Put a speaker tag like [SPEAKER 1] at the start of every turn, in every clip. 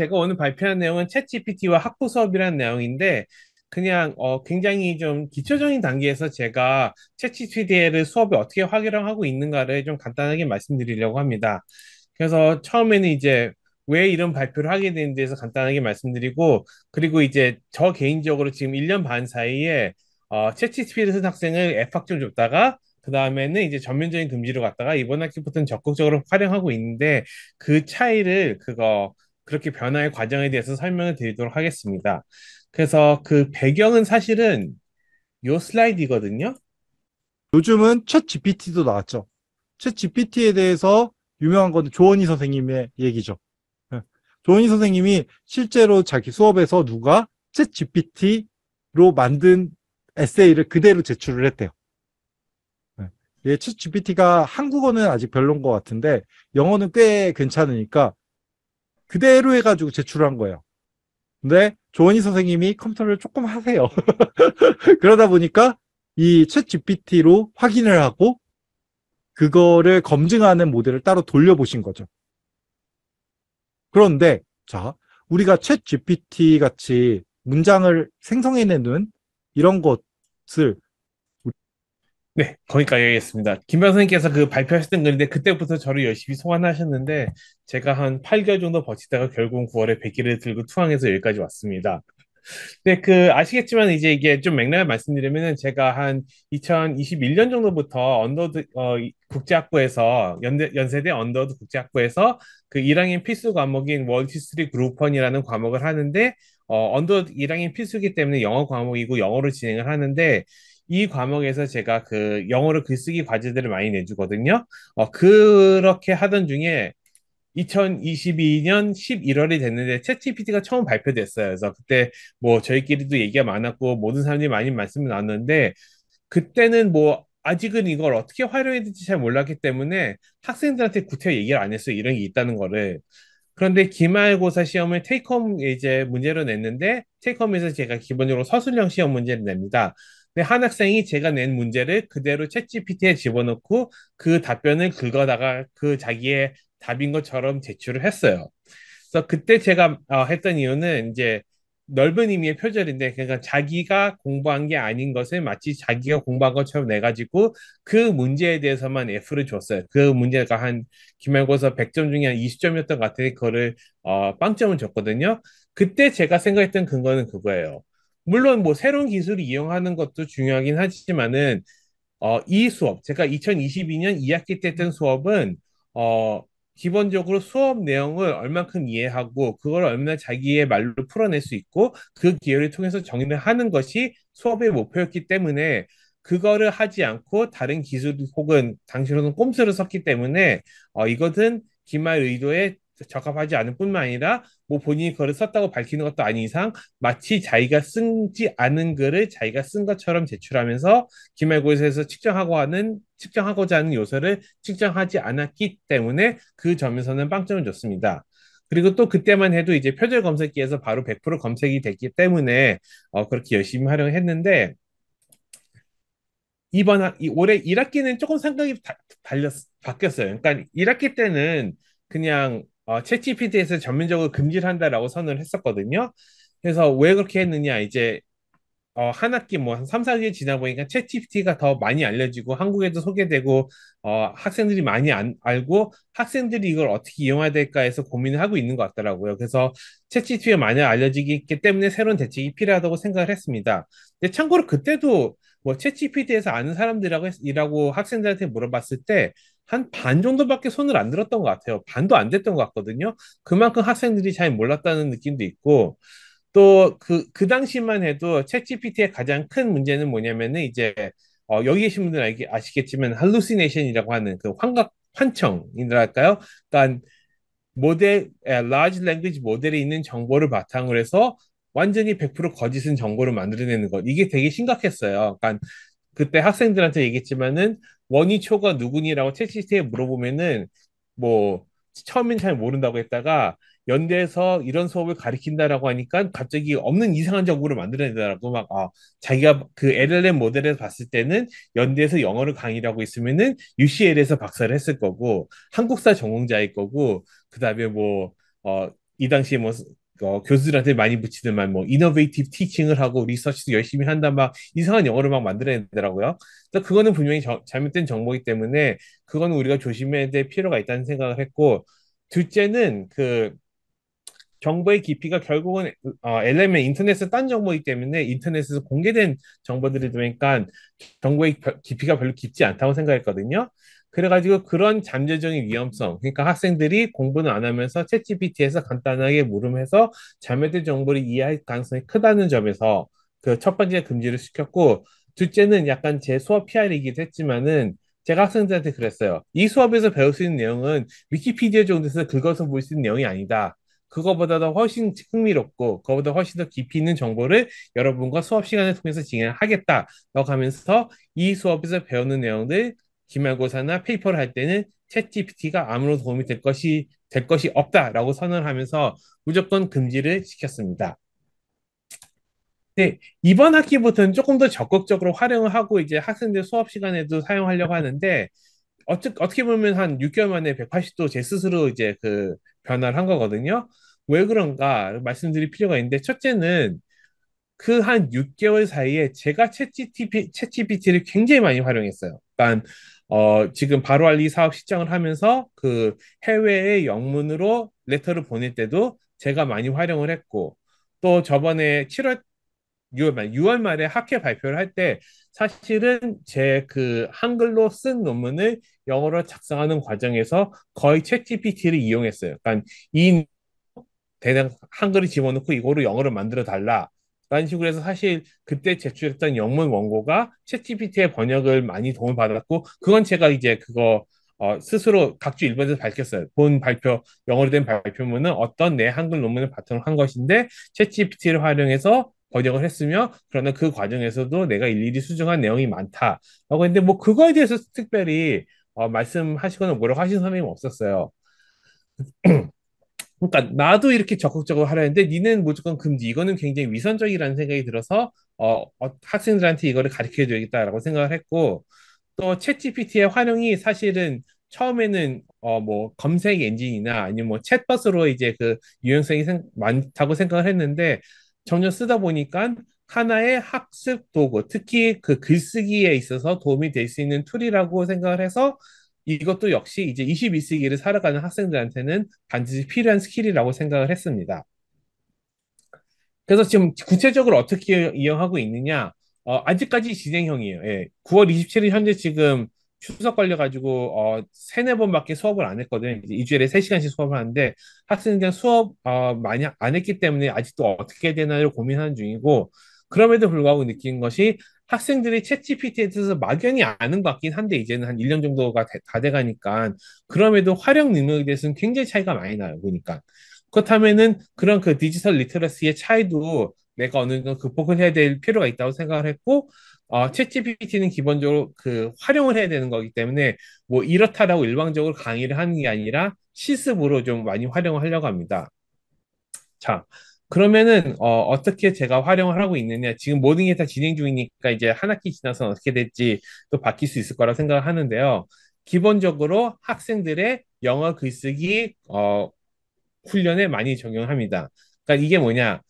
[SPEAKER 1] 제가 오늘 발표한 내용은 챗GPT와 학부 수업이라는 내용인데 그냥 어 굉장히 좀 기초적인 단계에서 제가 챗GPT를 수업에 어떻게 활용하고 있는가를 좀 간단하게 말씀드리려고 합니다. 그래서 처음에는 이제 왜 이런 발표를 하게 되는 지에서 간단하게 말씀드리고 그리고 이제 저 개인적으로 지금 1년 반 사이에 어, 챗GPT를 쓴 학생을 F학 좀 줬다가 그 다음에는 이제 전면적인 금지로 갔다가 이번 학기부터는 적극적으로 활용하고 있는데 그 차이를 그거 그렇게 변화의 과정에 대해서 설명을 드리도록 하겠습니다. 그래서 그 배경은 사실은 요 슬라이드거든요. 요즘은 챗 GPT도 나왔죠. 챗 GPT에
[SPEAKER 2] 대해서 유명한 건 조원희 선생님의 얘기죠. 예. 조원희 선생님이 실제로 자기 수업에서 누가 챗 GPT로 만든 에세이를 그대로 제출을 했대요. 예, 예 챗 GPT가 한국어는 아직 별론 것 같은데 영어는 꽤 괜찮으니까 그대로 해가지고 제출한 거예요. 근데 조원희 선생님이 컴퓨터를 조금 하세요. 그러다 보니까 이 챗 GPT로 확인을 하고 그거를 검증하는 모델을 따로 돌려보신 거죠. 그런데 자 우리가 챗 GPT 같이 문장을 생성해내는 이런 것을
[SPEAKER 1] 네, 거기까지 하겠습니다. 김 변호사님께서 그 발표하셨던 글인데 그때부터 저를 열심히 소환하셨는데 제가 한 8개월 정도 버티다가 결국은 9월에 백0 0기를 들고 투항해서 여기까지 왔습니다. 네, 그 아시겠지만 이제 이게 좀 맥락을 말씀드리면은 제가 한 2021년 정도부터 언더드 어, 국제학부에서 연대, 연세대 언더드 국제학부에서 그 1학년 필수 과목인 월티스토리 그룹 1이라는 과목을 하는데 어, 언더 1학년 필수기 때문에 영어 과목이고 영어로 진행을 하는데 이 과목에서 제가 그 영어로 글쓰기 과제들을 많이 내주거든요. 어, 그렇게 하던 중에 2022년 11월이 됐는데 챗GPT가 처음 발표됐어요. 그래서 그때 뭐 저희끼리도 얘기가 많았고 모든 사람들이 많이 말씀을 나눴는데 그때는 뭐 아직은 이걸 어떻게 활용해야 될지 잘 몰랐기 때문에 학생들한테 구태 여 얘기를 안 했어요. 이런 게 있다는 거를. 그런데 기말고사 시험을 테이크홈 이제 문제로 냈는데 테이크홈에서 제가 기본적으로 서술형 시험 문제를 냅니다. 근데 한 학생이 제가 낸 문제를 그대로 챗GPT에 집어넣고 그 답변을 긁어다가 그 자기의 답인 것처럼 제출을 했어요. 그래서 그때 제가 어, 했던 이유는 이제 넓은 의미의 표절인데 그러니까 자기가 공부한 게 아닌 것을 마치 자기가 공부한 것처럼 내 가지고 그 문제에 대해서만 F를 줬어요. 그 문제가 한 기말고사 100점 중에 한 20점이었던 것 같은데 그거를 어 0점을 줬거든요. 그때 제가 생각했던 근거는 그거예요. 물론 뭐 새로운 기술을 이용하는 것도 중요하긴 하지만은 어, 이 수업 제가 2022년 2학기 때 했던 수업은 어, 기본적으로 수업 내용을 얼만큼 이해하고 그걸 얼마나 자기의 말로 풀어낼 수 있고 그 기회를 통해서 정리를 하는 것이 수업의 목표였기 때문에 그거를 하지 않고 다른 기술 혹은 당시로는 꼼수를 썼기 때문에 어, 이것은 기말 의도에 적합하지 않은 뿐만 아니라 뭐 본인이 글을 썼다고 밝히는 것도 아닌 이상 마치 자기가 쓴지 않은 글을 자기가 쓴 것처럼 제출하면서 기말고사에서 측정하고 하는 측정하고자 하는 요소를 측정하지 않았기 때문에 그 점에서는 빵점을 줬습니다. 그리고 또 그때만 해도 이제 표절 검색기에서 바로 100% 검색이 됐기 때문에 어, 그렇게 열심히 활용했는데 이번 학, 올해 1학기는 조금 생각이 달렸 바뀌었어요. 그러니까 1학기 때는 그냥 어, 챗GPT에서 전면적으로 금지를 한다라고 선언을 했었거든요. 그래서 왜 그렇게 했느냐 이제 어, 한 학기 뭐한 3, 4개월 지나 보니까 챗GPT가 더 많이 알려지고 한국에도 소개되고 어, 학생들이 많이 안, 알고 학생들이 이걸 어떻게 이용해야 될까 해서 고민을 하고 있는 것 같더라고요. 그래서 챗GPT가 많이 알려지기 때문에 새로운 대책이 필요하다고 생각을 했습니다. 근데 참고로 그때도 뭐 챗GPT에서 아는 사람들하고 일하고 학생들한테 물어봤을 때 한반 정도밖에 손을 안 들었던 것 같아요. 반도 안 됐던 것 같거든요. 그만큼 학생들이 잘 몰랐다는 느낌도 있고 또 그그 그 당시만 해도 챗GPT의 가장 큰 문제는 뭐냐면은 이제 어, 여기 계신 분들 알기, 아시겠지만 할루시네이션이라고 하는 그 환각 환청이랄까요? 그러니까 모델 large language 모델이 있는 정보를 바탕으로 해서 완전히 100% 거짓은 정보를 만들어내는 것 이게 되게 심각했어요. 그러니까 그때 학생들한테 얘기했지만은 원희 초가 누구니라고 챗GPT에 물어보면은 뭐 처음엔 잘 모른다고 했다가 연대에서 이런 수업을 가리킨다라고 하니까 갑자기 없는 이상한 정보를 만들어내더라고 막 아, 자기가 그 LLM 모델에서 봤을 때는 연대에서 영어를 강의를 하고 있으면은 UCL에서 박사를 했을 거고 한국사 전공자일 거고 그다음에 뭐어이 당시에 뭐 어, 교수들한테 많이 붙이는만 뭐 이노베이티브 티칭을 하고 리서치도 열심히 한다 막 이상한 영어를 막 만들어내더라고요. 그 그거는 분명히 저, 잘못된 정보이기 때문에 그거는 우리가 조심해야 될 필요가 있다는 생각을 했고 둘째는 그 정보의 깊이가 결국은 어, LM의 인터넷은 딴 정보이기 때문에 인터넷에서 공개된 정보들이 되니까 정보의 깊이가 별로 깊지 않다고 생각했거든요. 그래가지고 그런 잠재적인 위험성, 그러니까 학생들이 공부는 안 하면서 채 g p t 에서 간단하게 물음해서 잠매들 정보를 이해할 가능성이 크다는 점에서 그 첫 번째 금지를 시켰고, 둘째는 약간 제 수업 PR이기도 했지만은 제가 학생들한테 그랬어요. 이 수업에서 배울 수 있는 내용은 위키피디아 정도에서 긁어서 볼 수 있는 내용이 아니다. 그거보다도 훨씬 흥미롭고 그거보다 훨씬 더 깊이 있는 정보를 여러분과 수업 시간을 통해서 진행하겠다라고 하면서 이 수업에서 배우는 내용들 기말고사나 페이퍼를 할 때는 챗 GPT가 아무런 도움이 될 것이 될 것이 없다라고 선언하면서 을 무조건 금지를 시켰습니다. 네, 이번 학기부터는 조금 더 적극적으로 활용을 하고 이제 학생들 수업 시간에도 사용하려고 하는데 어떻게 보면 한 6개월 만에 180도 제 스스로 이제 그 변화를 한 거거든요. 왜 그런가 말씀드릴 필요가 있는데 첫째는 그 한 6개월 사이에 제가 채 g 피티를 굉장히 많이 활용했어요. 그러니까 어, 지금 바로 알리 사업 시장을 하면서 그 해외의 영문으로 레터를 보낼 때도 제가 많이 활용을 했고 또 저번에 7월 6월 말 6월 말에 학회 발표를 할때 사실은 제 그 한글로 쓴 논문을 영어로 작성하는 과정에서 거의 챗GPT를 이용했어요. 그러니까 이 대략 한글을 집어넣고 이거로 영어를 만들어 달라. 라는 식으로 해서 사실 그때 제출했던 영문 원고가 챗GPT의 번역을 많이 도움을 받았고 그건 제가 이제 그거 어, 스스로 각주 일본에서 밝혔어요. 본 발표, 영어로 된 발표문은 어떤 내 한글 논문을 바탕으로 한 것인데, 채 g p t 를 활용해서 번역을 했으며 그러나 그 과정에서도 내가 일일이 수정한 내용이 많다라고 했는데 뭐 그거에 대해서 특별히 어, 말씀하시거나 뭐라고 하신 선생님 없었어요. 그러니까 나도 이렇게 적극적으로 하려는데 니는 무조건 금지 이거는 굉장히 위선적이라는 생각이 들어서 어, 어 학생들한테 이거를 가르쳐 줘야겠다라고 생각을 했고 또 챗GPT의 활용이 사실은 처음에는 어 뭐 검색 엔진이나 아니면 뭐 챗봇으로 이제 그 유용성이 생, 많다고 생각을 했는데 전혀 쓰다 보니까 하나의 학습 도구, 특히 그 글쓰기에 있어서 도움이 될 수 있는 툴이라고 생각을 해서 이것도 역시 이제 21세기를 살아가는 학생들한테는 반드시 필요한 스킬이라고 생각을 했습니다. 그래서 지금 구체적으로 어떻게 이용하고 있느냐? 어, 아직까지 진행형이에요. 예. 9월 27일 현재 지금 추석 걸려가지고 어 세네 번밖에 수업을 안 했거든. 요 이제 일주일에 세 시간씩 수업을 하는데 하여튼 그냥 수업 어 많이 안 했기 때문에 아직도 어떻게 해야 되나를 고민하는 중이고 그럼에도 불구하고 느낀 것이 학생들이 채 g 피티에 대해서 막연히 아는 것 같긴 한데 이제는 한 일 년 정도가 되, 다 돼가니까 그럼에도 활용 능력에 대해서는 굉장히 차이가 많이 나요. 보니까 그렇다면은 그런 그 디지털 리터러시의 차이도 내가 어느 정도 극복을 해야 될 필요가 있다고 생각을 했고 어, 챗GPT는 기본적으로 그 활용을 해야 되는 거기 때문에 뭐 이렇다라고 일방적으로 강의를 하는 게 아니라 실습으로좀 많이 활용을 하려고 합니다. 자, 그러면은 어, 어떻게 제가 활용을 하고 있느냐 지금 모든 게 다 진행 중이니까 이제 한 학기 지나서 어떻게 될지 또 바뀔 수 있을 거라 생각을 하는데요. 기본적으로 학생들의 영어 글쓰기 어, 훈련에 많이 적용합니다. 그러니까 이게 뭐냐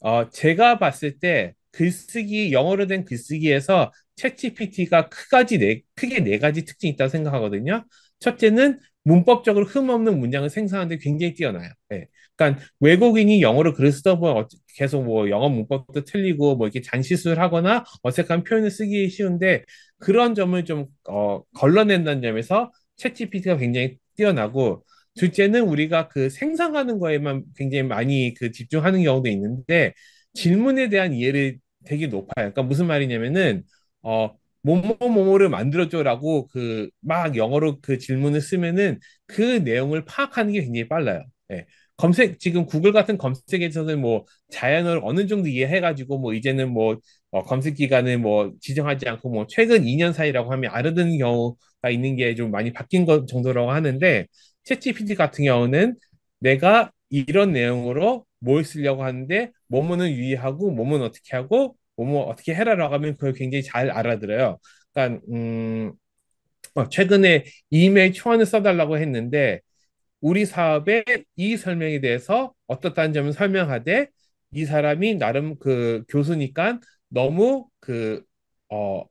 [SPEAKER 1] 어, 제가 봤을 때 글쓰기 영어로 된 글쓰기에서 챗GPT가 크가 네, 크게 네 가지 특징이 있다고 생각하거든요. 첫째는 문법적으로 흠 없는 문장을 생산하는데 굉장히 뛰어나요. 네. 그러니까 외국인이 영어로 글을 쓰다 보면 계속 뭐 영어 문법도 틀리고 뭐 이렇게 잔시술 하거나 어색한 표현을 쓰기 쉬운데 그런 점을 좀 어, 걸러낸다는 점에서 챗GPT가 굉장히 뛰어나고 둘째는 우리가 그생산하는 거에만 굉장히 많이 그 집중하는 경우도 있는데 질문에 대한 이해를 되게 높아요. 그러니까 무슨 말이냐면은 어 뭐 뭐뭐뭐를 만들었죠라고그 막 영어로 그 질문을 쓰면은 그 내용을 파악하는 게 굉장히 빨라요. 예. 검색 지금 구글 같은 검색에서는 뭐 자연어를 어느 정도 이해해가지고 뭐 이제는 뭐 어, 검색 기간을 뭐 지정하지 않고 뭐 최근 2년 사이라고 하면 알아듣는 경우가 있는 게 좀 많이 바뀐 것 정도라고 하는데 채 g 피디 같은 경우는 내가 이런 내용으로 뭘 쓰려고 하는데 몸은 유의하고 몸은 어떻게 하고 몸은 어떻게 해라라고 하면 그걸 굉장히 잘 알아들어요. 그러니까 음, 어, 최근에 이메일 초안을 써달라고 했는데 우리 사업의 이 설명에 대해서 어떻다는 점을 설명하되 이 사람이 나름 그 교수니까 너무 그 어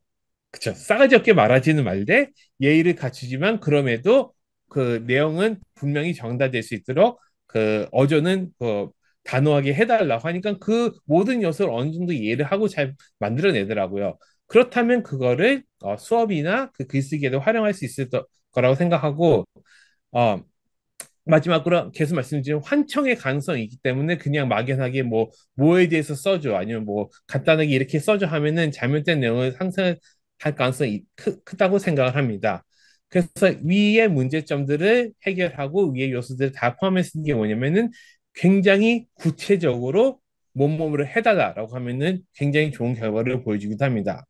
[SPEAKER 1] 그쵸 싸가지 없게 말하지는 말되 예의를 갖추지만 그럼에도 그 내용은 분명히 정다될 수 있도록 그 어조는 그 단호하게 해달라 고 하니까 그 모든 요소를 어느 정도 이해를 하고 잘 만들어내더라고요. 그렇다면 그거를 어, 수업이나 그 글쓰기에도 활용할 수 있을 거라고 생각하고 어, 마지막으로 계속 말씀드리면 환청의 가능성이 있기 때문에 그냥 막연하게 뭐 뭐에 대해서 써줘 아니면 뭐 간단하게 이렇게 써줘 하면은 잘못된 내용을 상승할 가능성이 크, 크다고 생각을 합니다. 그래서 위의 문제점들을 해결하고 위의 요소들을 다포함했는게 뭐냐면은 굉장히 구체적으로 몸몸으로 해달라라고 하면은 굉장히 좋은 결과를 보여주기도 합니다.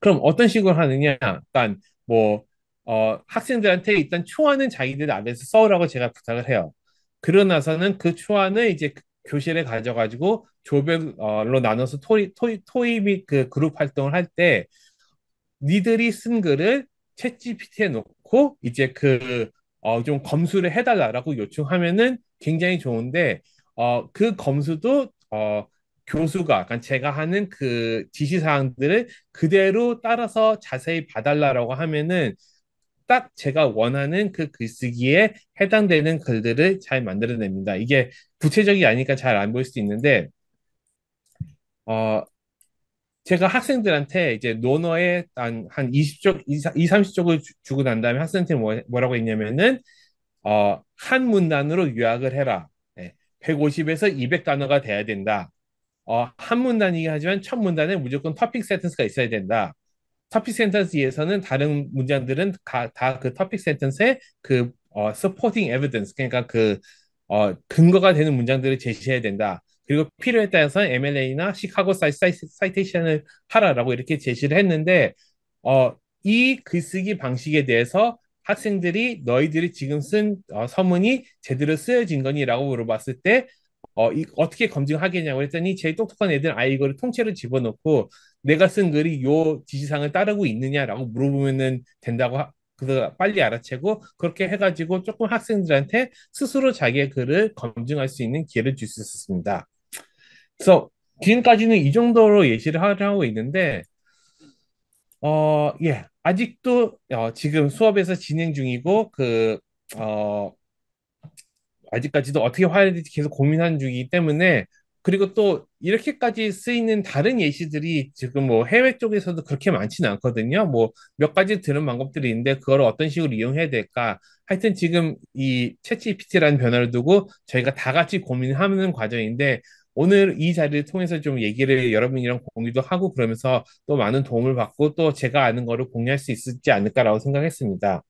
[SPEAKER 1] 그럼 어떤 식으로 하느냐? 일단 뭐 어, 학생들한테 일단 초안은 자기들 앞에서 써오라고 제가 부탁을 해요. 그러고 나서는 그 초안을 이제 그 교실에 가져가지고 조별로 나눠서 토이, 토이, 토이 비그 그룹 활동을 할 때 니들이 쓴 글을 챗GPT에 놓고 이제 그 어, 좀 검수를 해달라라고 요청하면은 굉장히 좋은데 어, 그 검수도 어, 교수가 약간 그러니까 제가 하는 그 지시 사항들을 그대로 따라서 자세히 봐달라라고 하면은 딱 제가 원하는 그 글쓰기에 해당되는 글들을 잘 만들어냅니다. 이게 구체적이 아니까 잘 안 보일 수도 있는데 어 제가 학생들한테 이제 논어에 한, 한 20쪽, 20, 30쪽을 주고 난 다음에 학생한테 뭐, 뭐라고 했냐면은, 어, 한 문단으로 요약을 해라. 네. 예, 150에서 200단어가 돼야 된다. 어, 한 문단이긴 하지만 첫 문단에 무조건 토픽 센텐스가 있어야 된다. 토픽 센텐스에서는 다른 문장들은 다 그 토픽 센텐스에 그 어, supporting evidence, 그러니까 그 어, 근거가 되는 문장들을 제시해야 된다. 그리고 필요에 따라서 MLA나 시카고 사이, 사이, 사이테이션을 하라라고 이렇게 제시를 했는데 어, 이 글쓰기 방식에 대해서 학생들이 너희들이 지금 쓴 어, 서문이 제대로 쓰여진 거니라고 물어봤을 때 어, 이, 어떻게 검증하겠냐고 했더니 제일 똑똑한 애들은 아예 이거를 통째로 집어넣고 내가 쓴 글이 요 지시사항을 따르고 있느냐라고 물어보면은 된다고 하, 그래서 빨리 알아채고 그렇게 해가지고 조금 학생들한테 스스로 자기의 글을 검증할 수 있는 기회를 줄 수 있었습니다. 그래서 지금까지는 이 정도로 예시를 하고 있는데 어, 예. 아직도 어, 지금 수업에서 진행 중이고 그 어, 아직까지도 어떻게 화해야 될지 계속 고민하는 중이기 때문에 그리고 또 이렇게까지 쓰이는 다른 예시들이 지금 뭐 해외 쪽에서도 그렇게 많지는 않거든요. 뭐 몇 가지 들은 방법들이 있는데 그걸 어떤 식으로 이용해야 될까? 하여튼 지금 이 챗GPT라는 변화를 두고 저희가 다 같이 고민하는 과정인데 오늘 이 자리를 통해서 좀 얘기를 여러분이랑 공유도 하고 그러면서 또 많은 도움을 받고 또 제가 아는 거를 공유할 수 있을지 않을까라고 생각했습니다.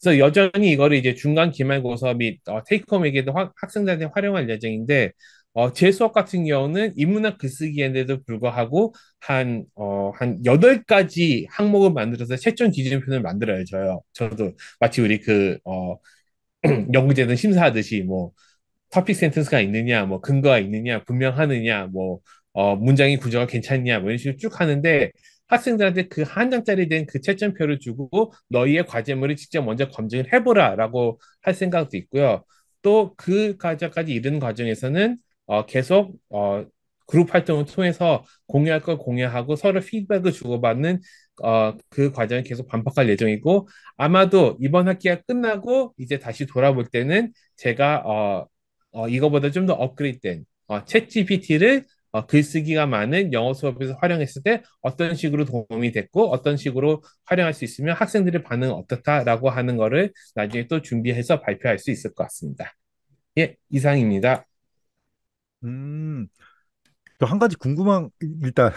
[SPEAKER 1] 그래서 여전히 이거를 이제 중간 기말고사 및 어, 테이크홈에게도 화, 학생들한테 활용할 예정인데 어, 제 수업 같은 경우는 인문학 글쓰기인데도 불구하고 한, 어, 한 여덟 가지 항목을 만들어서 채점 기준표를 만들어야 저요. 저도 마치 우리 그, 어, 연구제는 심사하듯이 뭐, 터픽 센텐스가 있느냐, 뭐 근거가 있느냐, 분명하느냐, 뭐 어, 문장이 구조가 괜찮냐, 뭐 이런 식으로 쭉 하는데 학생들한테 그 한 장짜리 된 그 채점표를 주고 너희의 과제물을 직접 먼저 검증을 해보라라고 할 생각도 있고요. 또 그 과제까지 이르는 과정에서는 어, 계속 어, 그룹 활동을 통해서 공유할 걸 공유하고 서로 피드백을 주고받는 어, 그 과정을 계속 반복할 예정이고 아마도 이번 학기가 끝나고 이제 다시 돌아볼 때는 제가 어, 어, 이거보다 좀 더 업그레이드된 어, 챗 GPT를 어, 글쓰기가 많은 영어 수업에서 활용했을 때 어떤 식으로 도움이 됐고 어떤 식으로 활용할 수 있으면 학생들의 반응은 어떻다라고 하는 거를 나중에 또 준비해서 발표할 수 있을 것 같습니다. 예, 이상입니다.
[SPEAKER 2] 음, 또한 가지 궁금한 일단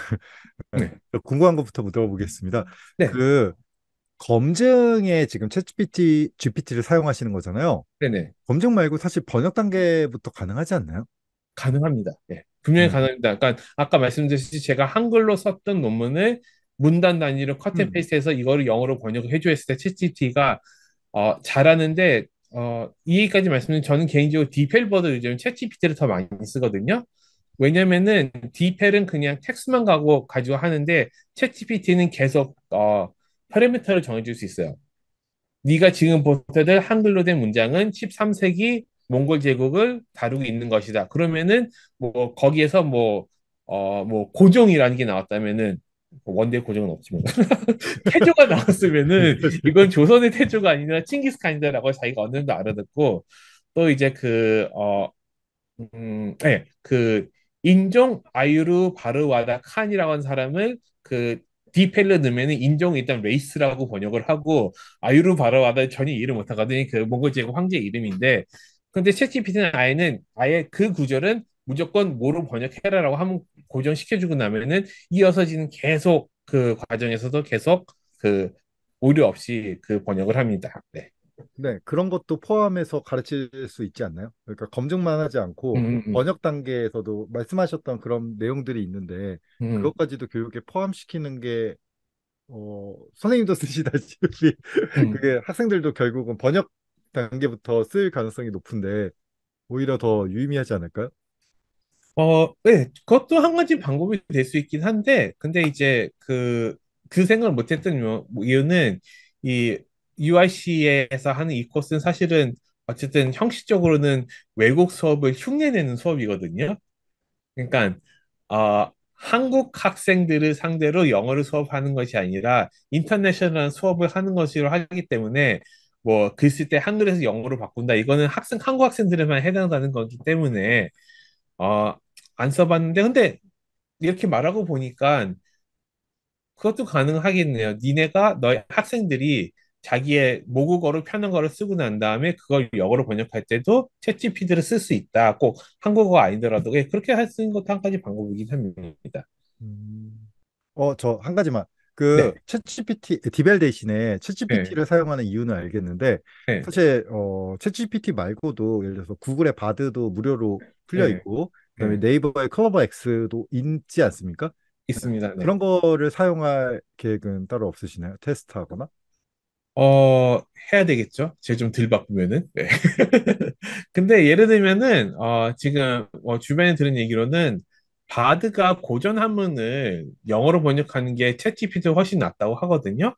[SPEAKER 2] 네. 궁금한 것부터 물어보겠습니다. 네. 그 검증에 지금 챗GPT, GPT를 사용하시는 거잖아요. 네네. 검증 말고 사실 번역 단계부터 가능하지 않나요?
[SPEAKER 1] 가능합니다. 예. 분명히 음. 가능합니다. 그러니까 아까 말씀드렸듯이 제가 한글로 썼던 논문을 문단 단위로 컷앤 페이스트해서 음. 이거를 영어로 번역을 해줬을때 챗GPT가 어, 잘하는데 어, 이 얘기까지 말씀드린 저는 개인적으로 디펠보다 요즘 챗GPT를 더 많이 쓰거든요. 왜냐면은 디펠은 그냥 텍스만 가고 가지고 하는데 챗GPT는 계속 어, 파라미터를 정해줄 수 있어요. 네가 지금 보태들 한글로 된 문장은 13세기 몽골 제국을 다루고 있는 것이다. 그러면은 뭐 거기에서 뭐 어뭐 어, 뭐 고종이라는 게 나왔다면은 뭐 원대 고정은 없지만 태조가 나왔으면은 이건 조선의 태조가 아니라 칭기스칸이다라고 자기가 어느 정도 알아듣고 또 이제 그 어음예그 어, 음, 예, 그 인종 아유르 바르와다 칸이라고 하는 사람을 그 디펠레 넣으면은 인종 일단 레이스라고 번역을 하고 아유르 바라와다 전혀 이해를 못하 거든요. 그 몽골 제국 황제 이름인데 근데 챗GPT는 아예는 아예 그 구절은 무조건 뭐로 번역해라라고 한번 고정시켜주고 나면은 이어서 지는 계속 그 과정에서도 계속 그 오류 없이 그 번역을 합니다. 네. 네,
[SPEAKER 2] 그런 것도 포함해서 가르칠 수 있지 않나요? 그러니까 검증만 하지 않고 음, 음, 음. 번역 단계에서도 말씀하셨던 그런 내용들이 있는데 음. 그것까지도 교육에 포함시키는 게 어, 선생님도 쓰시다시피 음. 그게 학생들도 결국은 번역 단계부터 쓸 가능성이 높은데 오히려 더 유의미하지 않을까요?
[SPEAKER 1] 어, 네, 그것도 한 가지 방법이 될 수 있긴 한데, 근데 이제 그, 그 생각을 못했던 이유는 이 UIC에서 하는 이 코스는 사실은 어쨌든 형식적으로는 외국 수업을 흉내내는 수업이거든요. 그러니까 어, 한국 학생들을 상대로 영어를 수업하는 것이 아니라 인터내셔널 한 수업을 하는 것으로 하기 때문에 뭐글쓸 때 한글에서 영어로 바꾼다 이거는 학생 한국 학생들에만 해당하는 거기 때문에 어, 안 써봤는데 근데 이렇게 말하고 보니까 그것도 가능하겠네요. 니네가 너희 학생들이 자기의 모국어로 펴는 거를 쓰고 난 다음에 그걸 영어로 번역할 때도 챗GPT를 쓸 수 있다. 꼭 한국어가 아니더라도 그렇게 할 수 있는 것도 한 가지 방법이긴 합니다.
[SPEAKER 2] 음... 어, 저 한 가지만. 그 네. 챗GPT 디벨 대신에 챗GPT를 사용하는 이유는 알겠는데 네. 사실 어 챗GPT 말고도 예를 들어서 구글의 바드도 무료로 풀려 네. 있고 그다음에 네. 네이버의 클로버X도 있지 않습니까? 있습니다. 그런 거를 사용할
[SPEAKER 1] 계획은 따로 없으시나요? 테스트하거나? 어, 해야 되겠죠. 제가 좀덜 바쁘면은. 네. 근데 예를 들면은, 어, 지금 어, 주변에 들은 얘기로는 바드가 고전 한문을 영어로 번역하는 게챗 g p t 훨씬 낫다고 하거든요.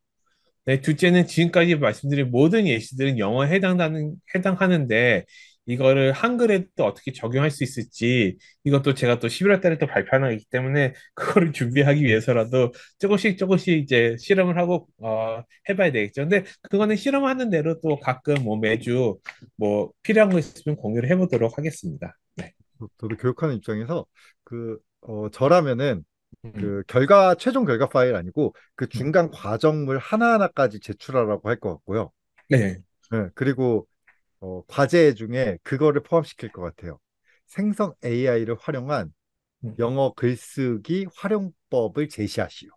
[SPEAKER 1] 네, 둘째는 지금까지 말씀드린 모든 예시들은 영어에 해당하는, 해당하는데 이거를 한글에 또 어떻게 적용할 수 있을지 이것도 제가 또 11월 달에 또 발표하기 때문에 그거를 준비하기 위해서라도 조금씩 조금씩 이제 실험을 하고 어, 해봐야 되겠죠. 근데 그거는 실험하는 대로 또 가끔 뭐 매주 뭐 필요한 거 있으면 공유를 해보도록 하겠습니다. 네. 저도 교육하는
[SPEAKER 2] 입장에서 그 어, 저라면은 음. 그 결과 최종 결과 파일 아니고 그 음. 중간 과정물 하나하나까지 제출하라고 할 것 같고요. 네. 네. 그리고 어, 과제 중에 그거를 포함시킬 것 같아요. 생성 AI를 활용한 음. 영어 글쓰기 활용법을 제시하시오.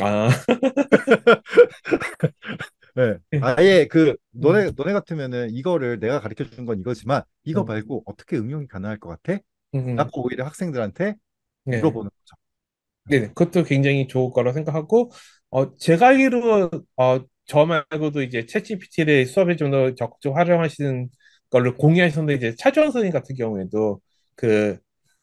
[SPEAKER 2] 아. 네. 아예 그, 그 너네 음. 너네 같으면은 이거를 내가 가르쳐 주는 건 이거지만 이거 음. 말고 어떻게 응용이 가능할 것 같아? 음.
[SPEAKER 1] 라고 오히려 학생들한테 네. 물어보는 거죠. 네, 네. 그것도 굉장히 좋을 거라 생각하고 어 제가 알기로 어저 말고도 이제 챗GPT를 수업에 좀 더 적극적으로 활용하시는 걸로 공유하셨는데 이제 차주원 선생님 같은 경우에도 그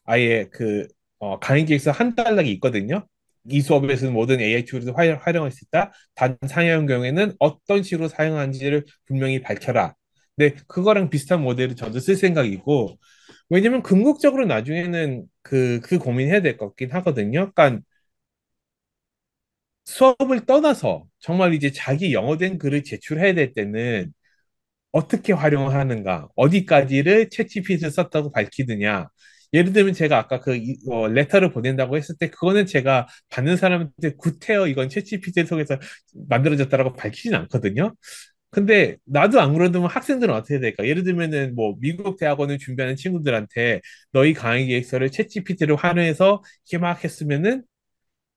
[SPEAKER 1] 아예 그 어, 강의 계획서한단락이 있거든요. 이 수업에서는 모든 AI 툴을 활용, 활용할 수 있다. 단 사용 경우에는 어떤 식으로 사용하는지를 분명히 밝혀라. 근데 그거랑 비슷한 모델을 저도 쓸 생각이고 왜냐면 궁극적으로 나중에는 그그 그 고민해야 될 것 같긴 하거든요. 그러니까 수업을 떠나서 정말 이제 자기 영어된 글을 제출해야 될 때는 어떻게 활용하는가, 어디까지를 챗GPT를 썼다고 밝히느냐. 예를 들면 제가 아까 그 어, 레터를 보낸다고 했을 때 그거는 제가 받는 사람한테 구태여 이건 챗GPT를 통해서 만들어졌다라고 밝히진 않거든요. 근데 나도 안 그러면 뭐 학생들은 어떻게 될까? 예를 들면은 뭐 미국 대학원을 준비하는 친구들한테 너희 강의 계획서를 챗GPT를 환호해서 이렇게 막 했으면은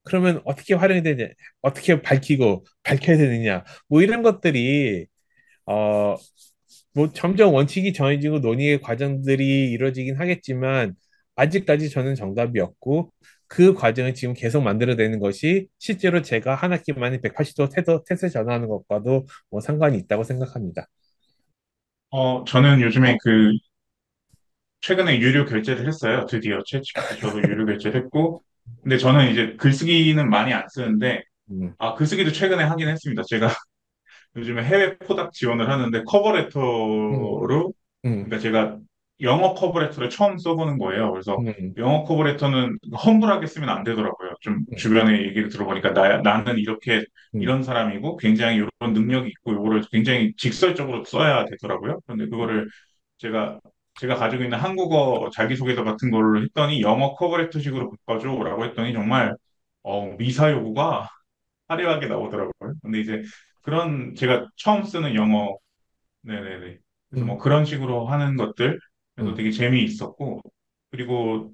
[SPEAKER 1] 그러면 어떻게 활용이 되냐, 어떻게 밝히고 밝혀야 되느냐, 뭐 이런 것들이 어, 뭐 점점 원칙이 정해지고 논의의 과정들이 이루어지긴 하겠지만 아직까지 저는 정답이 없고 그 과정을 지금 계속 만들어내는 것이 실제로 제가 한 학기 만에 180도 태도, 태세 전환하는 것과도 뭐 상관이 있다고 생각합니다.
[SPEAKER 3] 어, 저는 요즘에 어. 그 최근에 유료 결제를 했어요. 드디어 채찍 저도 유료 결제를 했고 근데 저는 이제 글쓰기는 많이 안 쓰는데 음. 아 글쓰기도 최근에 하긴 했습니다. 제가 요즘에 해외 포닥 지원을 하는데 커버레터로 음. 음. 그러니까 제가 영어 커버레터를 처음 써보는 거예요. 그래서 음. 영어 커버레터는 험불하게 쓰면 안 되더라고요. 좀 음. 주변의 얘기를 들어보니까 나, 나는 이렇게 음. 이런 사람이고 굉장히 이런 능력이 있고 이거를 굉장히 직설적으로 써야 되더라고요. 그런데 그거를 제가 제가 가지고 있는 한국어 자기소개서 같은 걸로 했더니 영어 커버레터식으로 바꿔줘라고 했더니 정말 어, 미사 여구가 화려하게 나오더라고요. 근데 이제 그런 제가 처음 쓰는 영어 네네네. 그래서 뭐 음. 그런 식으로 하는 것들 그래서 음. 되게 재미있었고 그리고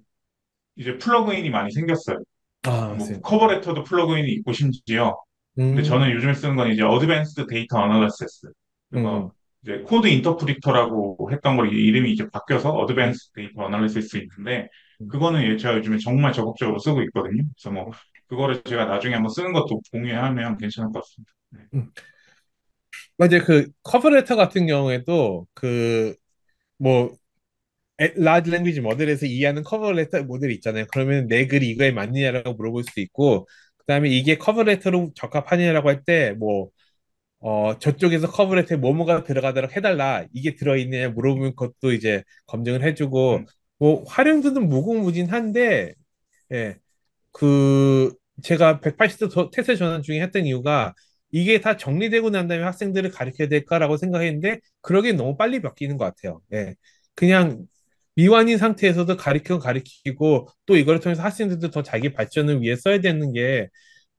[SPEAKER 3] 이제 플러그인이 많이 생겼어요. 아, 뭐 네. 커버레터도 플러그인이 있고 심지어 근데 음. 저는 요즘에 쓰는 건 이제 어드밴스드 데이터 어널리시스 이제 코드 인터프리터라고 했던 걸 이름이 이제 바뀌어서 어드밴스 데이터 어널리시스는데 음. 그거는 예, 제가 요즘에 정말 적극적으로 쓰고 있거든요. 그래서 뭐 음. 그거를 제가 나중에 한번 쓰는 것도 공유하면 괜찮을 것 같습니다. 네. 음.
[SPEAKER 1] 뭐 이제 그 커버레터 같은 경우에도 그 뭐 라지 랭귀지 모델에서 이해하는 커버레터 모델 있잖아요. 그러면 내 글이 이거에 맞느냐라고 물어볼 수도 있고 그다음에 이게 커버레터로 적합하냐라고 할때뭐 어, 저쪽에서 커브레트에 뭐뭐가 들어가도록 해달라. 이게 들어있네. 물어보면 그것도 이제 검증을 해주고, 음. 뭐, 활용도는 무궁무진한데, 예. 그, 제가 180도 태세 전환 중에 했던 이유가, 이게 다 정리되고 난 다음에 학생들을 가르쳐야 될까라고 생각했는데, 그러기엔 너무 빨리 바뀌는 것 같아요. 예. 그냥 미완인 상태에서도 가르치 가르치고, 또 이걸 통해서 학생들도 더 자기 발전을 위해 써야 되는 게,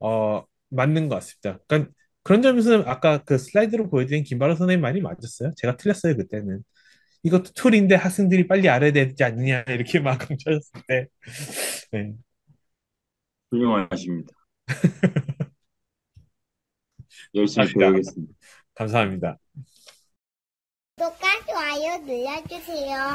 [SPEAKER 1] 어, 맞는 것 같습니다. 그러니까 그런 점에서는 아까 그 슬라이드로 보여드린 김바로 선생님 말이 맞았어요. 제가 틀렸어요, 그때는. 이것도 툴인데 학생들이 빨리 알아야 되지 않느냐, 이렇게 막 강조하셨을 때. 네. 훌륭하십니다. 열심히 감사합 배우겠습니다. 감사합니다.
[SPEAKER 3] 구독과 좋아요 눌러주세요.